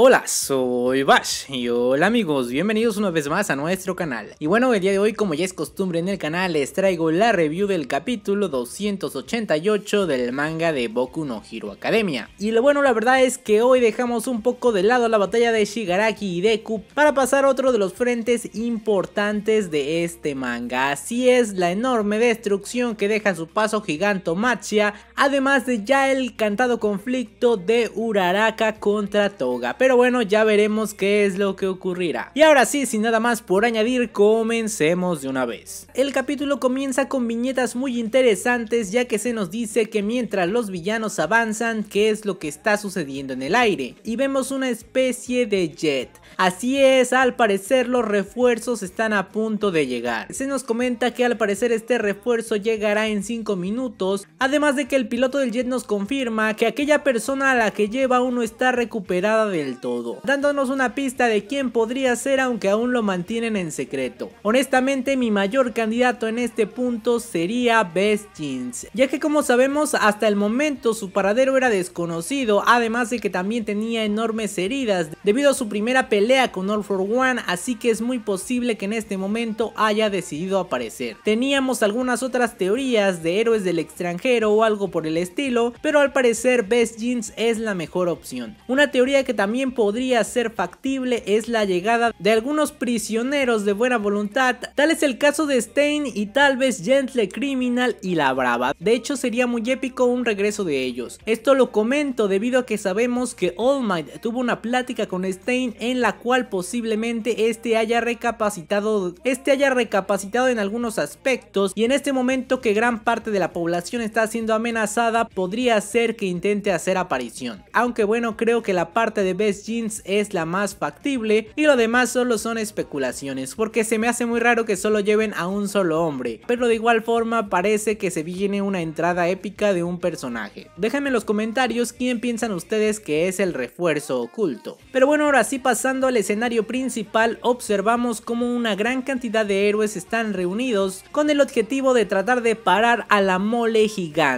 Hola, soy Bash y hola amigos, bienvenidos una vez más a nuestro canal. Y bueno, el día de hoy como ya es costumbre en el canal les traigo la review del capítulo 288 del manga de Boku no Hero Academia. Y lo bueno la verdad es que hoy dejamos un poco de lado la batalla de Shigaraki y Deku para pasar a otro de los frentes importantes de este manga. Así es, la enorme destrucción que deja su paso Giganto Machia, además de ya el cantado conflicto de Uraraka contra Toga pero bueno, ya veremos qué es lo que ocurrirá. Y ahora sí, sin nada más por añadir, comencemos de una vez. El capítulo comienza con viñetas muy interesantes ya que se nos dice que mientras los villanos avanzan, qué es lo que está sucediendo en el aire. Y vemos una especie de jet. Así es, al parecer los refuerzos están a punto de llegar. Se nos comenta que al parecer este refuerzo llegará en 5 minutos, además de que el piloto del jet nos confirma que aquella persona a la que lleva uno está recuperada del todo, dándonos una pista de quién podría ser aunque aún lo mantienen en secreto. Honestamente mi mayor candidato en este punto sería Best Jeans, ya que como sabemos hasta el momento su paradero era desconocido, además de que también tenía enormes heridas debido a su primera pelea con All For One, así que es muy posible que en este momento haya decidido aparecer. Teníamos algunas otras teorías de héroes del extranjero o algo por el estilo, pero al parecer Best Jeans es la mejor opción. Una teoría que también podría ser factible es la llegada de algunos prisioneros de buena voluntad, tal es el caso de Stein y tal vez Gentle Criminal y La Brava. De hecho sería muy épico un regreso de ellos. Esto lo comento debido a que sabemos que All Might tuvo una plática con Stein en la cual posiblemente este haya recapacitado, este haya recapacitado en algunos aspectos y en este momento que gran parte de la población está siendo amenazada podría ser que intente hacer aparición. Aunque bueno creo que la parte de jeans es la más factible y lo demás solo son especulaciones porque se me hace muy raro que solo lleven a un solo hombre, pero de igual forma parece que se viene una entrada épica de un personaje. Déjenme en los comentarios quién piensan ustedes que es el refuerzo oculto. Pero bueno, ahora sí pasando al escenario principal observamos como una gran cantidad de héroes están reunidos con el objetivo de tratar de parar a la mole gigante.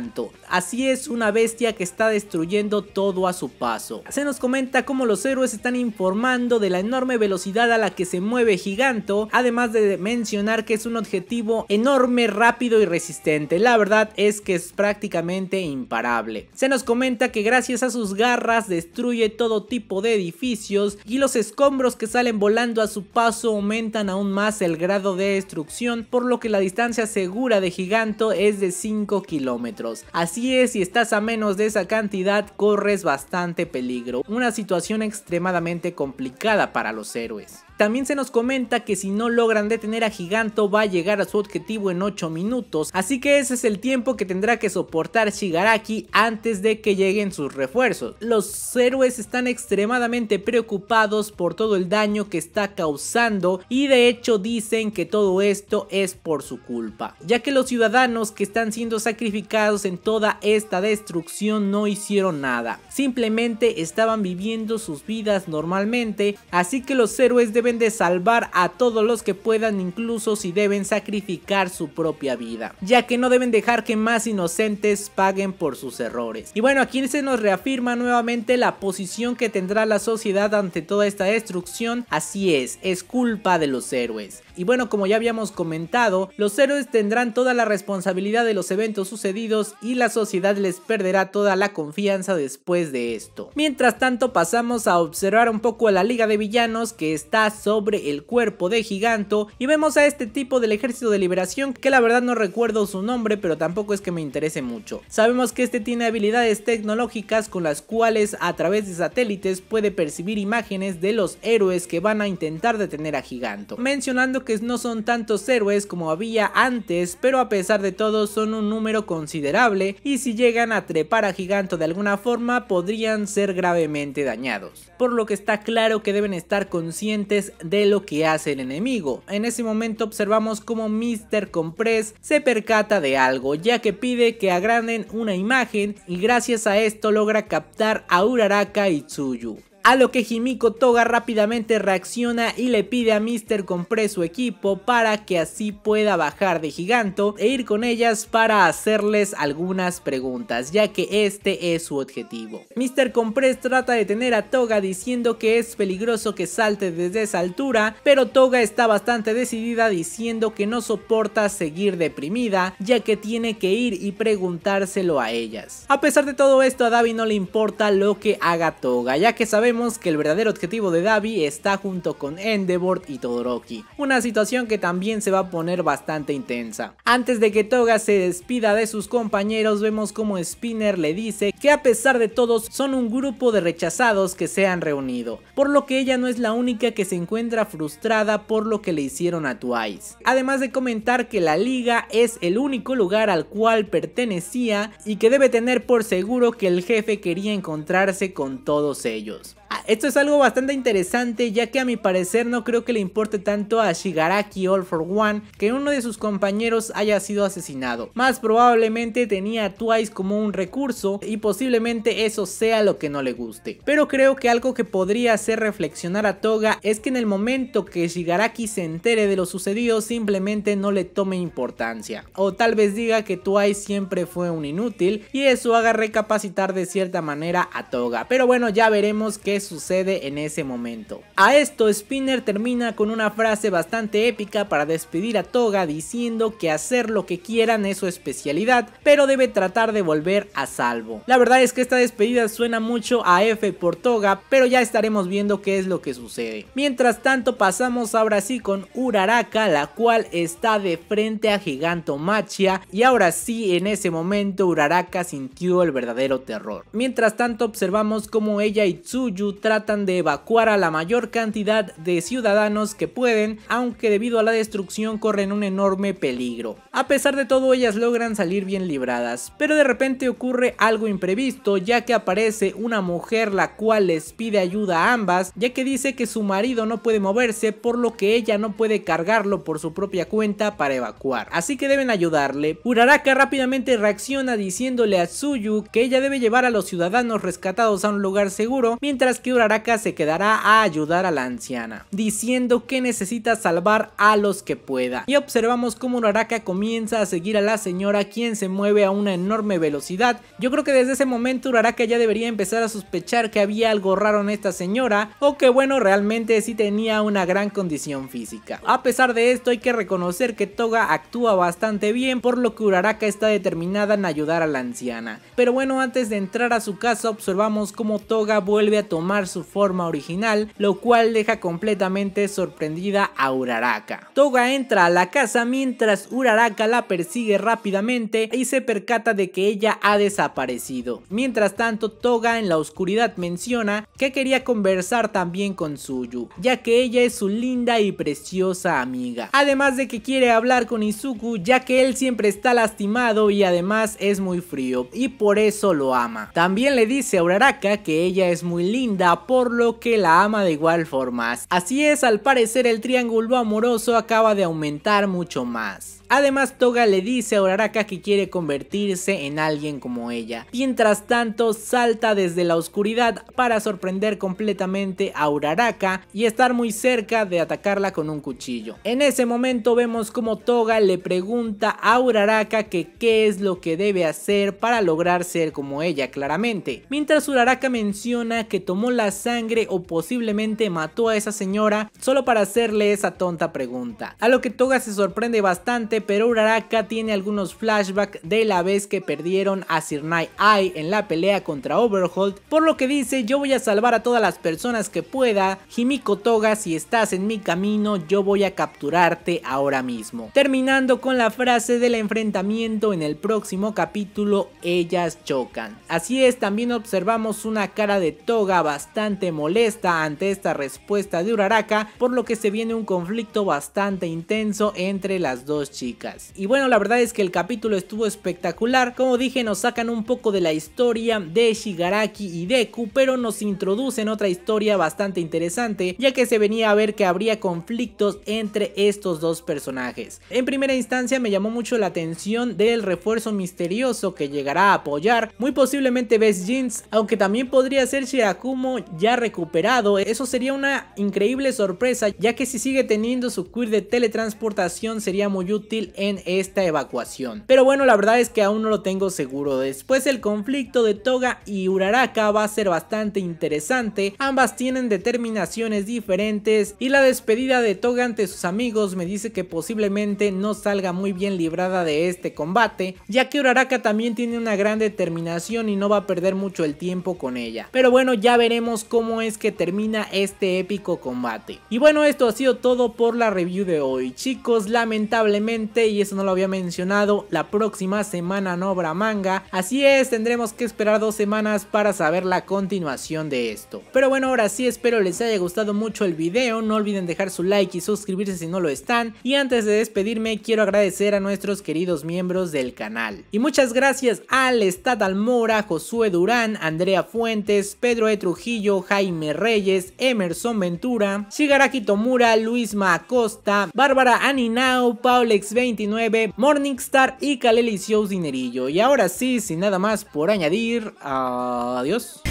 Así es, una bestia que está destruyendo todo a su paso. Se nos comenta cómo los héroes están informando de la enorme velocidad a la que se mueve Giganto, además de mencionar que es un objetivo enorme, rápido y resistente. La verdad es que es prácticamente imparable. Se nos comenta que gracias a sus garras destruye todo tipo de edificios y los escombros que salen volando a su paso aumentan aún más el grado de destrucción, por lo que la distancia segura de Giganto es de 5 kilómetros. Así y si estás a menos de esa cantidad corres bastante peligro, una situación extremadamente complicada para los héroes. También se nos comenta que si no logran detener a Giganto va a llegar a su objetivo en 8 minutos, así que ese es el tiempo que tendrá que soportar Shigaraki antes de que lleguen sus refuerzos. Los héroes están extremadamente preocupados por todo el daño que está causando y de hecho dicen que todo esto es por su culpa, ya que los ciudadanos que están siendo sacrificados en toda esta destrucción no hicieron nada, simplemente estaban viviendo sus vidas normalmente, así que los héroes deben de salvar a todos los que puedan incluso si deben sacrificar su propia vida, ya que no deben dejar que más inocentes paguen por sus errores. Y bueno, aquí se nos reafirma nuevamente la posición que tendrá la sociedad ante toda esta destrucción, así es, es culpa de los héroes. Y bueno, como ya habíamos comentado, los héroes tendrán toda la responsabilidad de los eventos sucedidos y la sociedad les perderá toda la confianza después de esto. Mientras tanto pasamos a observar un poco a la liga de villanos que está sobre el cuerpo de Giganto y vemos a este tipo del ejército de liberación que la verdad no recuerdo su nombre pero tampoco es que me interese mucho. Sabemos que este tiene habilidades tecnológicas con las cuales a través de satélites puede percibir imágenes de los héroes que van a intentar detener a Giganto, mencionando que no son tantos héroes como había antes pero a pesar de todo son un número considerable y si llegan a trepar a Giganto de alguna forma podrían ser gravemente dañados, por lo que está claro que deben estar conscientes de lo que hace el enemigo. En ese momento observamos como Mr. Compress se percata de algo, ya que pide que agranden una imagen y gracias a esto logra captar a Uraraka y Tsuyu. A lo que Jimiko Toga rápidamente reacciona y le pide a Mister Compress su equipo para que así pueda bajar de giganto e ir con ellas para hacerles algunas preguntas, ya que este es su objetivo. Mister Compress trata de tener a Toga diciendo que es peligroso que salte desde esa altura, pero Toga está bastante decidida diciendo que no soporta seguir deprimida, ya que tiene que ir y preguntárselo a ellas. A pesar de todo esto, a Davi no le importa lo que haga Toga, ya que sabemos vemos que el verdadero objetivo de Davi está junto con Endeavor y Todoroki, una situación que también se va a poner bastante intensa. Antes de que Toga se despida de sus compañeros vemos como Spinner le dice que a pesar de todos son un grupo de rechazados que se han reunido, por lo que ella no es la única que se encuentra frustrada por lo que le hicieron a Twice. Además de comentar que la liga es el único lugar al cual pertenecía y que debe tener por seguro que el jefe quería encontrarse con todos ellos. Esto es algo bastante interesante ya que a mi parecer no creo que le importe tanto a Shigaraki All For One que uno de sus compañeros haya sido asesinado. Más probablemente tenía a Twice como un recurso y posiblemente eso sea lo que no le guste. Pero creo que algo que podría hacer reflexionar a Toga es que en el momento que Shigaraki se entere de lo sucedido simplemente no le tome importancia. O tal vez diga que Twice siempre fue un inútil y eso haga recapacitar de cierta manera a Toga. Pero bueno ya veremos qué sucede sucede en ese momento. A esto Spinner termina con una frase bastante épica para despedir a Toga diciendo que hacer lo que quieran es su especialidad, pero debe tratar de volver a salvo. La verdad es que esta despedida suena mucho a F por Toga, pero ya estaremos viendo qué es lo que sucede. Mientras tanto pasamos ahora sí con Uraraka, la cual está de frente a Giganto Machia y ahora sí en ese momento Uraraka sintió el verdadero terror. Mientras tanto observamos cómo ella y Tsuyu tratan de evacuar a la mayor cantidad de ciudadanos que pueden, aunque debido a la destrucción corren un enorme peligro. A pesar de todo, ellas logran salir bien libradas, pero de repente ocurre algo imprevisto ya que aparece una mujer la cual les pide ayuda a ambas, ya que dice que su marido no puede moverse por lo que ella no puede cargarlo por su propia cuenta para evacuar, así que deben ayudarle. Uraraka rápidamente reacciona diciéndole a Tsuyu que ella debe llevar a los ciudadanos rescatados a un lugar seguro, mientras que Uraraka se quedará a ayudar a la anciana, diciendo que necesita salvar a los que pueda. Y observamos cómo Uraraka comienza a seguir a la señora quien se mueve a una enorme velocidad. Yo creo que desde ese momento Uraraka ya debería empezar a sospechar que había algo raro en esta señora o que bueno realmente sí tenía una gran condición física. A pesar de esto hay que reconocer que Toga actúa bastante bien por lo que Uraraka está determinada en ayudar a la anciana. Pero bueno antes de entrar a su casa observamos cómo Toga vuelve a tomar su forma original, lo cual deja completamente sorprendida a Uraraka. Toga entra a la casa mientras Uraraka la persigue rápidamente y se percata de que ella ha desaparecido. Mientras tanto, Toga en la oscuridad menciona que quería conversar también con Suyu, ya que ella es su linda y preciosa amiga. Además de que quiere hablar con Izuku, ya que él siempre está lastimado y además es muy frío, y por eso lo ama. También le dice a Uraraka que ella es muy linda por lo que la ama de igual forma. Así es, al parecer el triángulo amoroso acaba de aumentar mucho más. Además Toga le dice a Uraraka que quiere convertirse en alguien como ella. Mientras tanto salta desde la oscuridad para sorprender completamente a Uraraka y estar muy cerca de atacarla con un cuchillo. En ese momento vemos como Toga le pregunta a Uraraka que qué es lo que debe hacer para lograr ser como ella claramente. Mientras Uraraka menciona que tomó la sangre o posiblemente mató a esa señora solo para hacerle esa tonta pregunta. A lo que Toga se sorprende bastante, pero Uraraka tiene algunos flashbacks de la vez que perdieron a Sirnai Ai en la pelea contra Overhold, por lo que dice yo voy a salvar a todas las personas que pueda, Himiko Toga si estás en mi camino yo voy a capturarte ahora mismo. Terminando con la frase del enfrentamiento en el próximo capítulo ellas chocan. Así es, también observamos una cara de Toga bastante bastante molesta ante esta respuesta de Uraraka, por lo que se viene un conflicto bastante intenso entre las dos chicas. Y bueno, la verdad es que el capítulo estuvo espectacular, como dije nos sacan un poco de la historia de Shigaraki y Deku, pero nos introducen otra historia bastante interesante, ya que se venía a ver que habría conflictos entre estos dos personajes. En primera instancia me llamó mucho la atención del refuerzo misterioso que llegará a apoyar, muy posiblemente Best Jeans, aunque también podría ser Shirakumo ya recuperado. Eso sería una increíble sorpresa, ya que si sigue teniendo su queer de teletransportación sería muy útil en esta evacuación. Pero bueno, la verdad es que aún no lo tengo seguro. Después el conflicto de Toga y Uraraka va a ser bastante interesante. Ambas tienen determinaciones diferentes y la despedida de Toga ante sus amigos me dice que posiblemente no salga muy bien librada de este combate, ya que Uraraka también tiene una gran determinación y no va a perder mucho el tiempo con ella. Pero bueno, ya veremos cómo es que termina este épico combate. Y bueno, esto ha sido todo por la review de hoy. Chicos, lamentablemente, y eso no lo había mencionado, la próxima semana no habrá manga. Así es, tendremos que esperar dos semanas para saber la continuación de esto. Pero bueno, ahora sí espero les haya gustado mucho el video. No olviden dejar su like y suscribirse si no lo están. Y antes de despedirme, quiero agradecer a nuestros queridos miembros del canal. Y muchas gracias al Estad Mora, Josué Durán, Andrea Fuentes, Pedro E. Trujillo, Jaime Reyes, Emerson Ventura, Shigaraki Tomura, Luis Macosta, Bárbara Aninao, Paulex29, Morningstar y Kaleli Dinerillo. Y ahora sí, sin nada más por añadir, adiós.